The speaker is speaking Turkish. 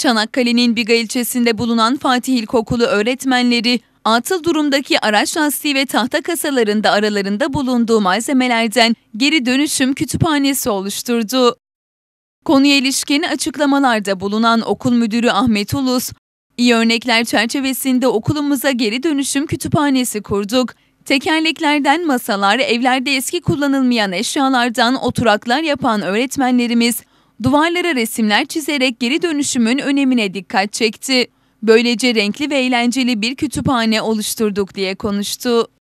Çanakkale'nin Biga ilçesinde bulunan Fatih İlkokulu öğretmenleri atıl durumdaki araç lastiği ve tahta kasalarında aralarında bulunduğu malzemelerden geri dönüşüm kütüphanesi oluşturdu. Konuya ilişkin açıklamalarda bulunan okul müdürü Ahmet Ulus, iyi örnekler çerçevesinde okulumuza geri dönüşüm kütüphanesi kurduk. Tekerleklerden masalar, evlerde eski kullanılmayan eşyalardan oturaklar yapan öğretmenlerimiz duvarlara resimler çizerek geri dönüşümün önemine dikkat çekti. Böylece renkli ve eğlenceli bir kütüphane oluşturduk diye konuştu.